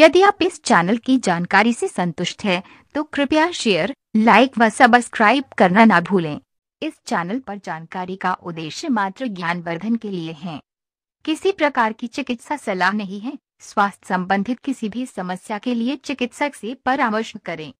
यदि आप इस चैनल की जानकारी से संतुष्ट हैं तो कृपया शेयर लाइक व सब्सक्राइब करना ना भूलें इस चैनल पर जानकारी का उद्देश्य मात्र ज्ञान वर्धन के लिए है किसी प्रकार की चिकित्सा सलाह नहीं है स्वास्थ्य संबंधित किसी भी समस्या के लिए चिकित्सक से परामर्श करें